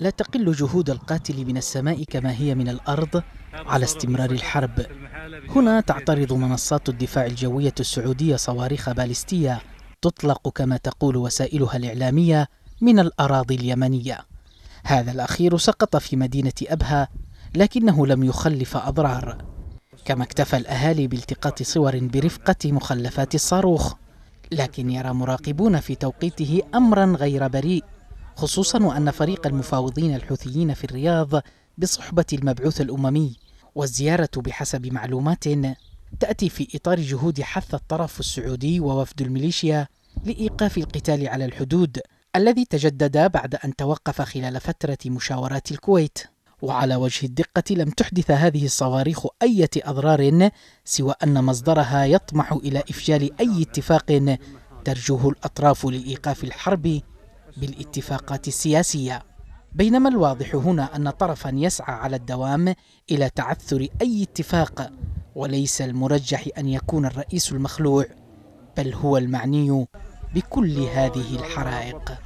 لا تقل جهود القاتل من السماء كما هي من الأرض على استمرار الحرب هنا تعترض منصات الدفاع الجوية السعودية صواريخ باليستية تطلق كما تقول وسائلها الإعلامية من الأراضي اليمنية هذا الأخير سقط في مدينة أبها لكنه لم يخلف أضرار كما اكتفى الأهالي بالتقاط صور برفقة مخلفات الصاروخ لكن يرى مراقبون في توقيته أمرا غير بريء خصوصا وأن فريق المفاوضين الحوثيين في الرياض بصحبة المبعوث الأممي والزيارة بحسب معلومات تأتي في إطار جهود حث الطرف السعودي ووفد الميليشيا لإيقاف القتال على الحدود الذي تجدد بعد أن توقف خلال فترة مشاورات الكويت وعلى وجه الدقة لم تحدث هذه الصواريخ أي أضرار سوى أن مصدرها يطمح إلى إفشال أي اتفاق ترجوه الأطراف لإيقاف الحرب بالاتفاقات السياسية بينما الواضح هنا أن طرفا يسعى على الدوام إلى تعثر أي اتفاق وليس المرجح أن يكون الرئيس المخلوع بل هو المعني بكل هذه الحرائق